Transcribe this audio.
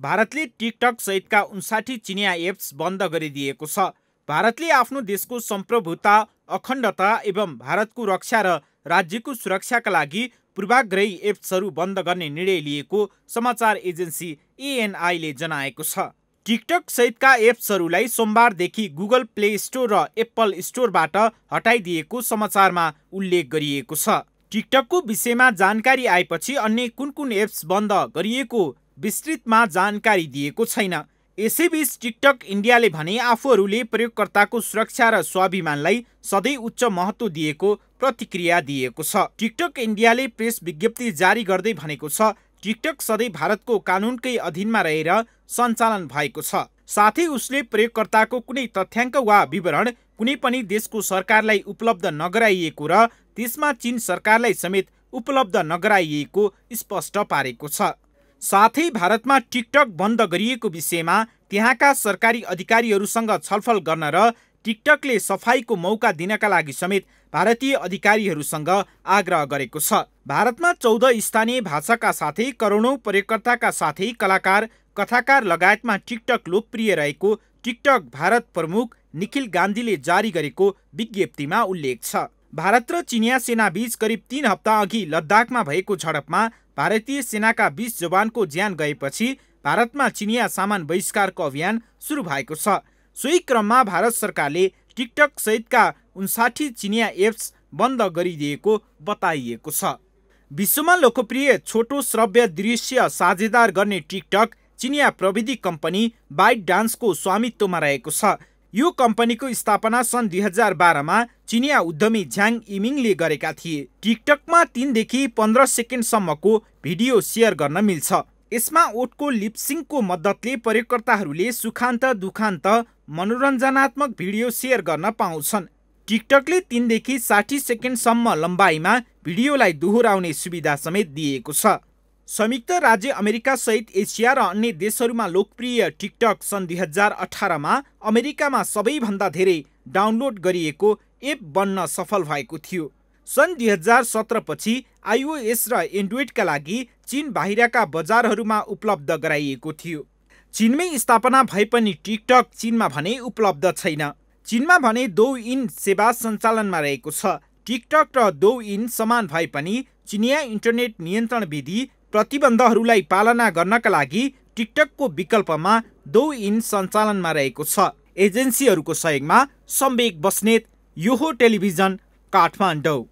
भारतले टिकटक सहितका उन्साठी चिनिया एप्स बन्द गरिदिएको छ भारतले आफ्नो देशको सम्प्रभुता अखण्डता एवं भारतको रक्षा र राज्यको सुरक्षाका लागि पूर्वाग्रही एप्सहरू बन्द गर्ने निर्णय लिएको समाचार एजेन्सी एएनआईले जनाएको छ टिकटक सहितका एप्सहरूलाई सोमबारदेखि गुगल प्ले स्टोर र एप्पल स्टोरबाट हटाइदिएको समाचारमा उल्लेख गरिएको छ टिकटकको विषयमा जानकारी आएपछि अन्य कुन कुन एप्स बन्द गरिएको विस्तृतमा जानकारी दिएको छैन यसैबीच टिकटक इन्डियाले भने आफूहरूले प्रयोगकर्ताको सुरक्षा र स्वाभिमानलाई सधैँ उच्च महत्त्व दिएको प्रतिक्रिया दिएको छ टिकटक इन्डियाले प्रेस विज्ञप्ति जारी गर्दै भनेको छ टिकटक सधैँ भारतको कानुनकै अधीनमा रहेर सञ्चालन भएको छ साथै उसले प्रयोगकर्ताको कुनै तथ्याङ्क वा विवरण कुनै पनि देशको सरकारलाई उपलब्ध नगराइएको र त्यसमा चीन सरकारलाई समेत उपलब्ध नगराइएको स्पष्ट पारेको छ साथै भारतमा टिकटक बन्द गरिएको विषयमा त्यहाँका सरकारी अधिकारीहरूसँग छलफल गर्न र टिकटकले सफाईको मौका दिनका लागि समेत भारतीय अधिकारीहरूसँग आग्रह गरेको छ भारतमा चौध स्थानीय भाषाका साथै करोडौँ प्रयोगकर्ताका साथै कलाकार कथाकार लगायतमा टिकटक लोकप्रिय रहेको टिकटक भारत प्रमुख निखिल गान्धीले जारी गरेको विज्ञप्तिमा उल्लेख छ भारत र चिनिया सेनाबीच करिब तीन हप्ता अघि लद्दाखमा भएको झडपमा भारतीय सेनाका बिस जवानको ज्यान गएपछि भारतमा चिनिया सामान बहिष्कारको अभियान सुरु भएको छ सोही क्रममा भारत सरकारले टिकटक सहितका उन्साठी चिनिया एप्स बन्द गरिदिएको बताइएको छ विश्वमा लोकप्रिय छोटो श्रव्य दृश्य साझेदार गर्ने टिकटक चिनिया प्रविधि कम्पनी बाइट डान्सको स्वामित्वमा रहेको छ यो कम्पनीको स्थापना सन् दुई हजार बाह्रमा चिनिया उद्यमी झ्याङ इमिङले गरेका थिए टिकटकमा तिनदेखि पन्ध्र सेकेन्डसम्मको भिडियो सेयर गर्न मिल्छ यसमा ओटको लिपसिङको मद्दतले प्रयोगकर्ताहरूले सुखान्त दुखान्त मनोरञ्जनात्मक भिडियो सेयर गर्न पाउँछन् टिकटकले तिनदेखि साठी सेकेन्डसम्म लम्बाइमा भिडियोलाई दोहोऱ्याउने सुविधा समेत दिएको छ संयुक्त राज्य अमेरिका सहित एसिया र अन्य देशहरूमा लोकप्रिय टिकटक सन् दुई हजार अठारमा अमेरिकामा सबैभन्दा धेरै डाउनलोड गरिएको एप बन्न सफल भएको थियो सन् दुई हजार सत्रपछि आइओएस र एन्ड्रोइडका लागि चिन बाहिरका बजारहरूमा उपलब्ध गराइएको थियो चिनमै स्थापना भए पनि टिकटक चिनमा भने उपलब्ध छैन चिनमा भने दो इन सेवा सञ्चालनमा रहेको छ टिकटक र दो इन समान भए पनि चिनिया इन्टरनेट नियन्त्रण विधि प्रतिबन्धहरूलाई पालना गर्नका लागि टिकटकको विकल्पमा दो इन सञ्चालनमा रहेको छ एजेन्सीहरूको सहयोगमा सम्वेक बस्नेत यो हो टेलिभिजन काठमाडौँ